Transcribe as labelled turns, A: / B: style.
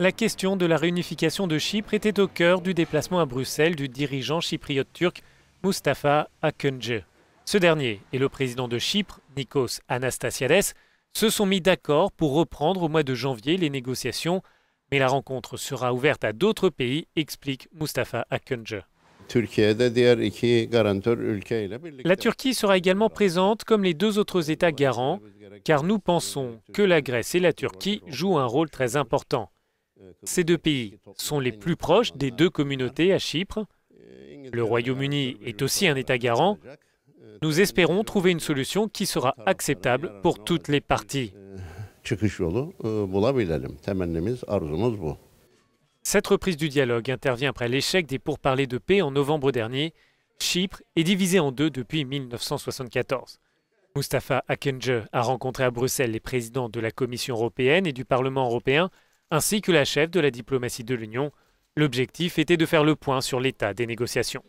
A: La question de la réunification de Chypre était au cœur du déplacement à Bruxelles du dirigeant chypriote turc Mustafa Akıncı. Ce dernier et le président de Chypre, Nikos Anastasiades, se sont mis d'accord pour reprendre au mois de janvier les négociations, mais la rencontre sera ouverte à d'autres pays, explique Mustafa Akıncı. La Turquie sera également présente comme les deux autres États garants, car nous pensons que la Grèce et la Turquie jouent un rôle très important. Ces deux pays sont les plus proches des deux communautés à Chypre. Le Royaume-Uni est aussi un État garant. Nous espérons trouver une solution qui sera acceptable pour toutes les parties.
B: E,
A: Cette reprise du dialogue intervient après l'échec des pourparlers de paix en novembre dernier. Chypre est divisée en deux depuis 1974. Mustafa Akenje a rencontré à Bruxelles les présidents de la Commission européenne et du Parlement européen ainsi que la chef de la diplomatie de l'Union, l'objectif était de faire le point sur l'état des négociations.